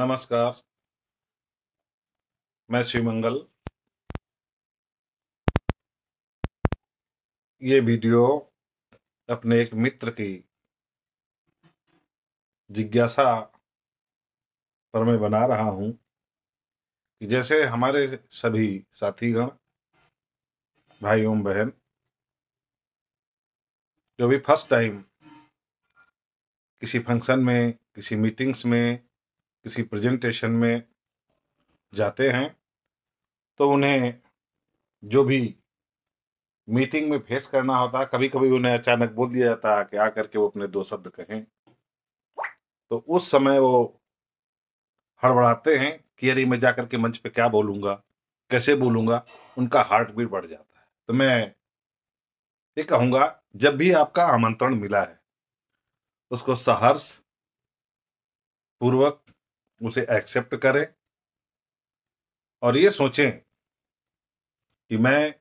नमस्कार मैं श्री मंगल ये वीडियो अपने एक मित्र की जिज्ञासा पर मैं बना रहा हूं कि जैसे हमारे सभी साथीगण भाई एवं बहन जो भी फर्स्ट टाइम किसी फंक्शन में किसी मीटिंग्स में किसी प्रेजेंटेशन में जाते हैं तो उन्हें जो भी मीटिंग में फेस करना होता है कभी कभी उन्हें अचानक बोल दिया जाता है कि आकर के वो अपने दो शब्द कहें तो उस समय वो हड़बड़ाते हैं कि अरे मैं जाकर के मंच पे क्या बोलूँगा कैसे बोलूँगा उनका हार्ट बीट बढ़ जाता है तो मैं ये कहूँगा जब भी आपका आमंत्रण मिला है उसको सहर्ष पूर्वक उसे एक्सेप्ट करें और ये सोचें कि मैं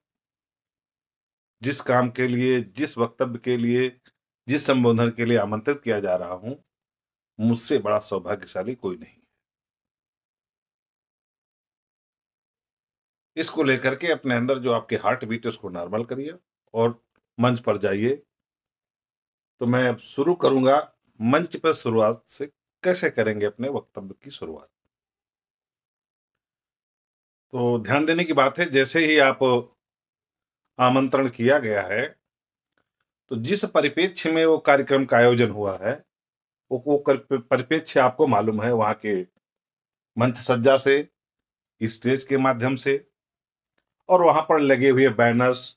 जिस काम के लिए जिस वक्तव्य के लिए जिस संबोधन के लिए आमंत्रित किया जा रहा हूं मुझसे बड़ा सौभाग्यशाली कोई नहीं इसको लेकर के अपने अंदर जो आपके हार्ट बीट है उसको नॉर्मल करिए और मंच पर जाइए तो मैं अब शुरू करूंगा मंच पर शुरुआत से कैसे करेंगे अपने वक्तव्य की शुरुआत तो ध्यान देने की बात है जैसे ही आप आमंत्रण किया गया है तो जिस परिपेक्ष में वो कार्यक्रम का आयोजन हुआ है वो वो परिपेक्ष आपको मालूम है वहां के मंच सज्जा से स्टेज के माध्यम से और वहां पर लगे हुए बैनर्स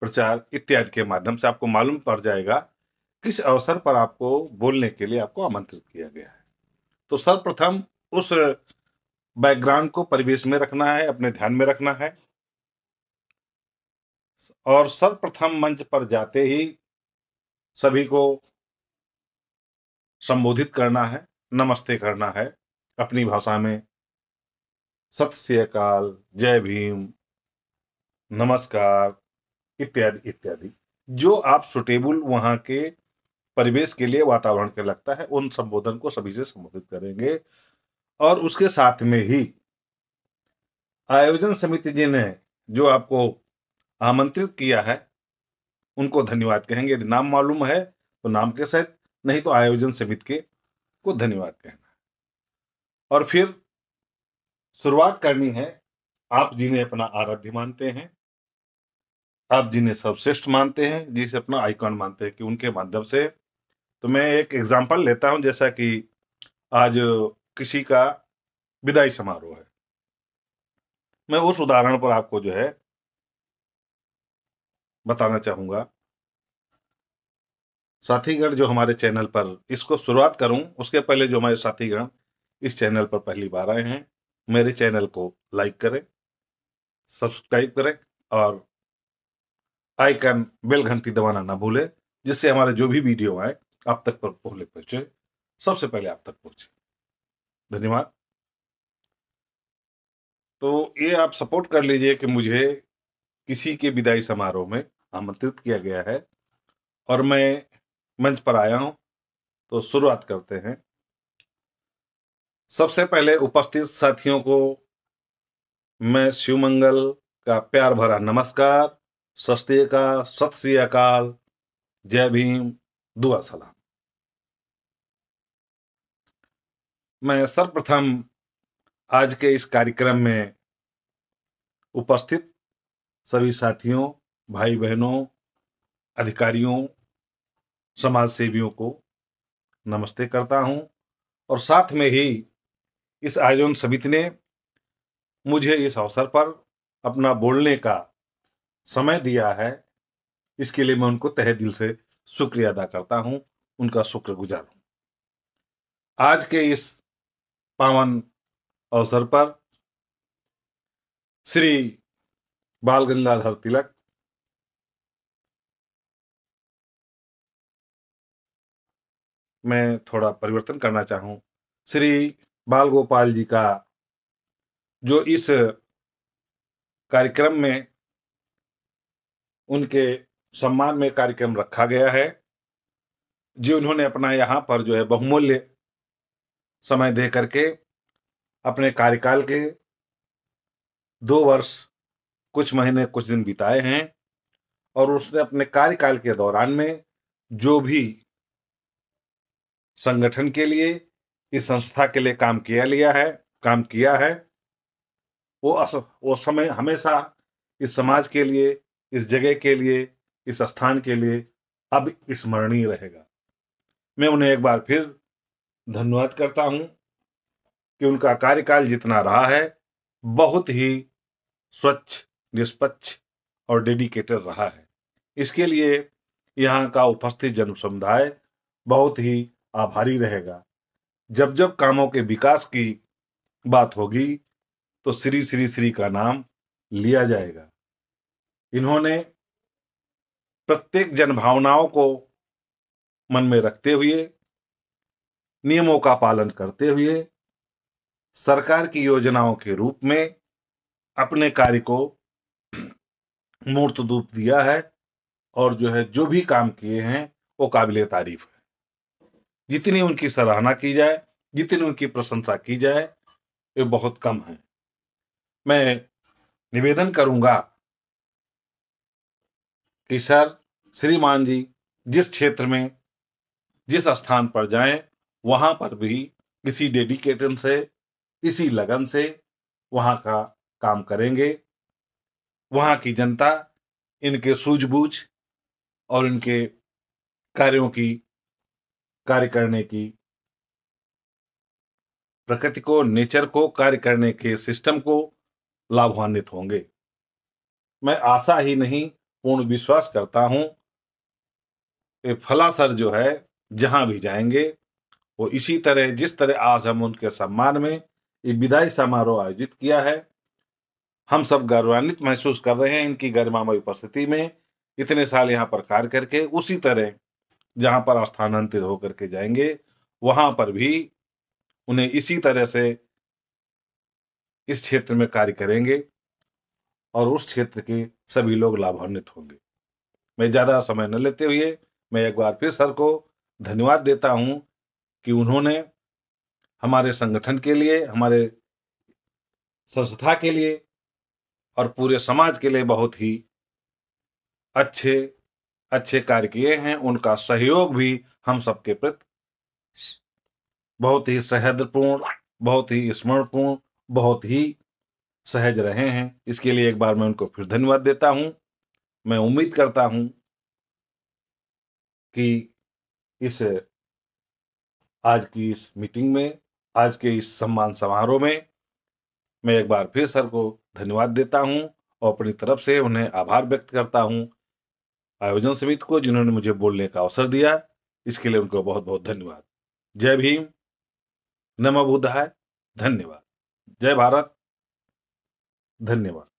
प्रचार इत्यादि के माध्यम से आपको मालूम पड़ जाएगा किस अवसर पर आपको बोलने के लिए आपको आमंत्रित किया गया है तो सर्वप्रथम उस बैकग्राउंड को परिवेश में रखना है अपने ध्यान में रखना है और सर्वप्रथम मंच पर जाते ही सभी को संबोधित करना है नमस्ते करना है अपनी भाषा में सत श्रीकाल जय भीम नमस्कार इत्यादि इत्यादि जो आप सुटेबल वहां के परिवेश के लिए वातावरण के लगता है उन संबोधन को सभी से संबोधित करेंगे और उसके साथ में ही आयोजन समिति जी ने जो आपको आमंत्रित किया है उनको धन्यवाद कहेंगे यदि नाम मालूम है तो नाम के सहित नहीं तो आयोजन समिति के को धन्यवाद कहना और फिर शुरुआत करनी है आप जिन्हें अपना आराध्य मानते हैं आप जिन्हें सर्वश्रेष्ठ मानते हैं जिसे अपना आइकॉन मानते हैं कि उनके माध्यम से तो मैं एक एग्जाम्पल लेता हूं जैसा कि आज किसी का विदाई समारोह है मैं उस उदाहरण पर आपको जो है बताना चाहूंगा साथीगण जो हमारे चैनल पर इसको शुरुआत करूं उसके पहले जो हमारे साथीगण इस चैनल पर पहली बार आए हैं मेरे चैनल को लाइक करें सब्सक्राइब करें और आइकन बेल घंटी दबाना ना भूलें जिससे हमारे जो भी वीडियो आए आप तक पर पहले पहुंचे सबसे पहले आप तक पहुंचे धन्यवाद तो ये आप सपोर्ट कर लीजिए कि मुझे किसी के विदाई समारोह में आमंत्रित किया गया है और मैं मंच पर आया हूं तो शुरुआत करते हैं सबसे पहले उपस्थित साथियों को मैं शिवमंगल का प्यार भरा नमस्कार सस्ते का सत श्री अकाल जय भीम दुआ सलाम मैं सर्वप्रथम आज के इस कार्यक्रम में उपस्थित सभी साथियों भाई बहनों अधिकारियों समाज सेवियों को नमस्ते करता हूं और साथ में ही इस आयोजन समिति ने मुझे इस अवसर पर अपना बोलने का समय दिया है इसके लिए मैं उनको तहे दिल से शुक्रिया अदा करता हूं उनका शुक्रगुजार हूं आज के इस पावन अवसर पर श्री बाल गंगाधर तिलक मैं थोड़ा परिवर्तन करना चाहूँ श्री बाल गोपाल जी का जो इस कार्यक्रम में उनके सम्मान में कार्यक्रम रखा गया है जो उन्होंने अपना यहाँ पर जो है बहुमूल्य समय दे करके अपने कार्यकाल के दो वर्ष कुछ महीने कुछ दिन बिताए हैं और उसने अपने कार्यकाल के दौरान में जो भी संगठन के लिए इस संस्था के लिए काम किया लिया है काम किया है वो अस, वो समय हमेशा इस समाज के लिए इस जगह के लिए इस स्थान के लिए अब स्मरणीय रहेगा मैं उन्हें एक बार फिर धन्यवाद करता हूं कि उनका कार्यकाल जितना रहा है बहुत ही स्वच्छ निष्पक्ष और डेडिकेटेड रहा है इसके लिए यहाँ का उपस्थित जन समुदाय बहुत ही आभारी रहेगा जब जब कामों के विकास की बात होगी तो श्री श्री श्री का नाम लिया जाएगा इन्होंने प्रत्येक जनभावनाओं को मन में रखते हुए नियमों का पालन करते हुए सरकार की योजनाओं के रूप में अपने कार्य को मूर्त रूप दिया है और जो है जो भी काम किए हैं वो काबिल तारीफ है जितनी उनकी सराहना की जाए जितनी उनकी प्रशंसा की जाए वे बहुत कम है मैं निवेदन करूंगा कि सर श्रीमान जी जिस क्षेत्र में जिस स्थान पर जाएं वहाँ पर भी इसी डेडिकेशन से इसी लगन से वहाँ का काम करेंगे वहाँ की जनता इनके सूझबूझ और इनके कार्यों की कार्य करने की प्रकृति को नेचर को कार्य करने के सिस्टम को लाभान्वित होंगे मैं आशा ही नहीं पूर्ण विश्वास करता हूं ये फलासर जो है जहां भी जाएंगे वो इसी तरह जिस तरह आज हम उनके सम्मान में ये विदाई समारोह आयोजित किया है हम सब गौरवान्वित महसूस कर रहे हैं इनकी गरिमामय उपस्थिति में इतने साल यहाँ पर कार्य करके उसी तरह जहाँ पर स्थानांतरित होकर के जाएंगे वहाँ पर भी उन्हें इसी तरह से इस क्षेत्र में कार्य करेंगे और उस क्षेत्र के सभी लोग लाभान्वित होंगे मैं ज़्यादा समय न लेते हुए मैं एक बार फिर सर को धन्यवाद देता हूँ कि उन्होंने हमारे संगठन के लिए हमारे संस्था के लिए और पूरे समाज के लिए बहुत ही अच्छे अच्छे कार्य किए हैं उनका सहयोग भी हम सबके प्रति बहुत ही सहदपूर्ण बहुत ही स्मरणपूर्ण बहुत ही सहज रहे हैं इसके लिए एक बार मैं उनको फिर धन्यवाद देता हूं मैं उम्मीद करता हूं कि इस आज की इस मीटिंग में आज के इस सम्मान समारोह में मैं एक बार फिर सर को धन्यवाद देता हूं और अपनी तरफ से उन्हें आभार व्यक्त करता हूं आयोजन समिति को जिन्होंने मुझे बोलने का अवसर दिया इसके लिए उनको बहुत बहुत धन्यवाद जय भीम नमो बुद्धाय धन्यवाद जय भारत धन्यवाद